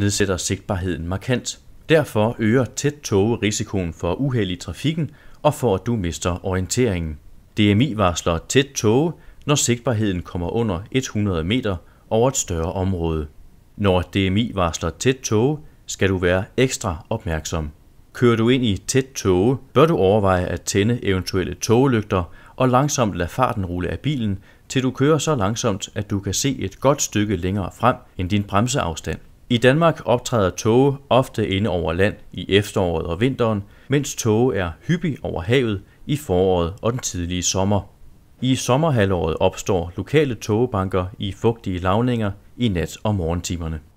nedsætter sigtbarheden markant. Derfor øger tæt tåge risikoen for uheld i trafikken og for at du mister orienteringen. DMI varsler tæt tåge, når sigtbarheden kommer under 100 meter over et større område. Når DMI varsler tæt tåge, skal du være ekstra opmærksom. Kører du ind i tæt tåge, bør du overveje at tænde eventuelle tågelygter og langsomt lade farten rulle af bilen, til du kører så langsomt, at du kan se et godt stykke længere frem end din bremseafstand. I Danmark optræder tåge ofte inde over land i efteråret og vinteren, mens tåge er hyppig over havet i foråret og den tidlige sommer. I sommerhalvåret opstår lokale tågebanker i fugtige lavninger i nat- og morgentimerne.